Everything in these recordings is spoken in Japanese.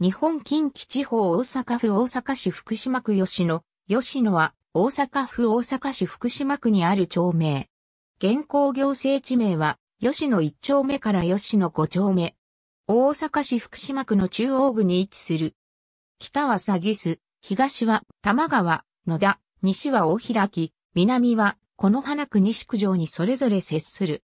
日本近畿地方大阪府大阪市福島区吉野。吉野は大阪府大阪市福島区にある町名。現行行政地名は吉野1丁目から吉野5丁目。大阪市福島区の中央部に位置する。北は詐欺巣、東は玉川、野田、西は大開き、南はこの花区西区城にそれぞれ接する。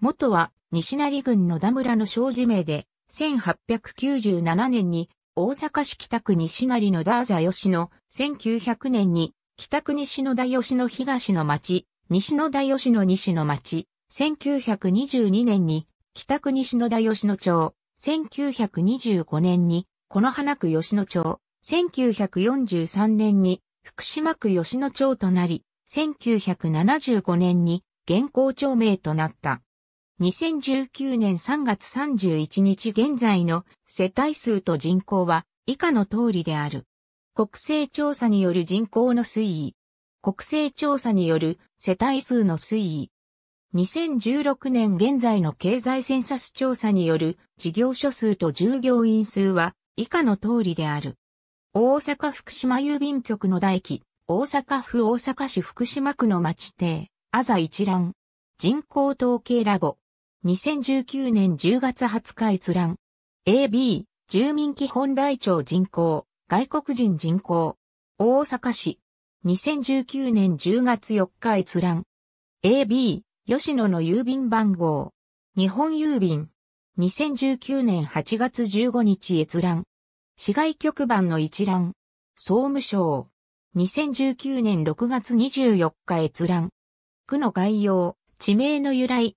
元は西成郡野田村の小地名で、1897年に大阪市北区西成のダーザ吉野、1900年に北区西野田吉野東の町、西野田吉野西の町、1922年に北区西野田吉野町、1925年にこの花区吉野町、1943年に福島区吉野町となり、1975年に現行町名となった。2019年3月31日現在の世帯数と人口は以下の通りである。国勢調査による人口の推移。国勢調査による世帯数の推移。2016年現在の経済センサス調査による事業所数と従業員数は以下の通りである。大阪福島郵便局の大記、大阪府大阪市福島区の町邸、あざ一覧。人口統計ラボ。2019年10月20日閲覧。AB、住民基本台帳人口、外国人人口。大阪市。2019年10月4日閲覧。AB、吉野の郵便番号。日本郵便。2019年8月15日閲覧。市外局番の一覧。総務省。2019年6月24日閲覧。区の概要、地名の由来、